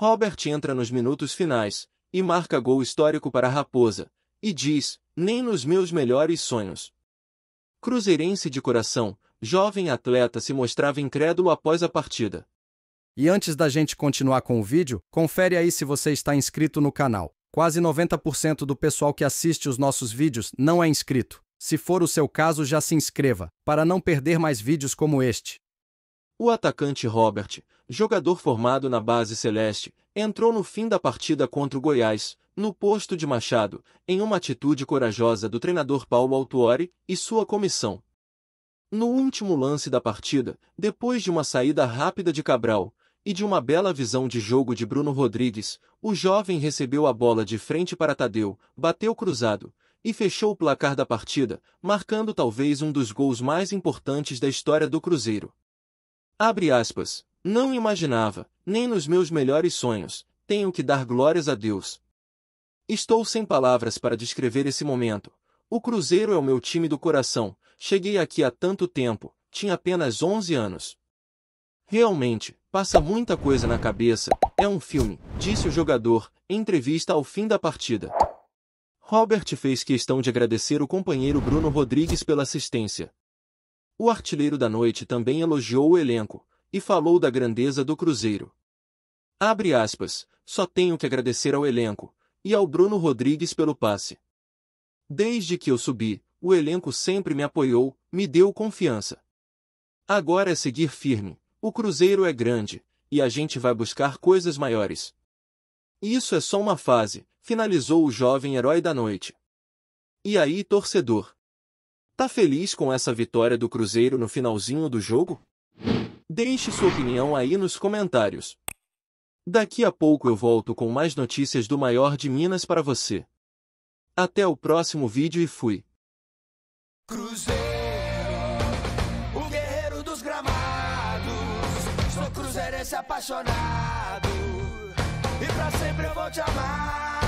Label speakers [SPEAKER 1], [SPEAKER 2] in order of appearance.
[SPEAKER 1] Robert entra nos minutos finais e marca gol histórico para a Raposa, e diz, nem nos meus melhores sonhos. Cruzeirense de coração, jovem atleta se mostrava incrédulo após a partida.
[SPEAKER 2] E antes da gente continuar com o vídeo, confere aí se você está inscrito no canal. Quase 90% do pessoal que assiste os nossos vídeos não é inscrito. Se for o seu caso, já se inscreva, para não perder mais vídeos como este. O atacante Robert jogador formado na base celeste,
[SPEAKER 1] entrou no fim da partida contra o Goiás, no posto de Machado, em uma atitude corajosa do treinador Paulo Autuori e sua comissão. No último lance da partida, depois de uma saída rápida de Cabral e de uma bela visão de jogo de Bruno Rodrigues, o jovem recebeu a bola de frente para Tadeu, bateu cruzado e fechou o placar da partida, marcando talvez um dos gols mais importantes da história do Cruzeiro. Abre aspas. Não imaginava, nem nos meus melhores sonhos, tenho que dar glórias a Deus. Estou sem palavras para descrever esse momento. O Cruzeiro é o meu time do coração. Cheguei aqui há tanto tempo, tinha apenas 11 anos. Realmente, passa muita coisa na cabeça, é um filme, disse o jogador, em entrevista ao fim da partida. Robert fez questão de agradecer o companheiro Bruno Rodrigues pela assistência. O artilheiro da noite também elogiou o elenco, e falou da grandeza do Cruzeiro. Abre aspas, só tenho que agradecer ao elenco e ao Bruno Rodrigues pelo passe. Desde que eu subi, o elenco sempre me apoiou, me deu confiança. Agora é seguir firme. O Cruzeiro é grande e a gente vai buscar coisas maiores. Isso é só uma fase, finalizou o jovem herói da noite. E aí, torcedor? Tá feliz com essa vitória do Cruzeiro no finalzinho do jogo? Deixe sua opinião aí nos comentários. Daqui a pouco eu volto com mais notícias do maior de Minas para você. Até o próximo vídeo e fui. Cruzeiro,
[SPEAKER 2] o guerreiro dos gramados. Sou apaixonado e pra sempre eu vou te amar.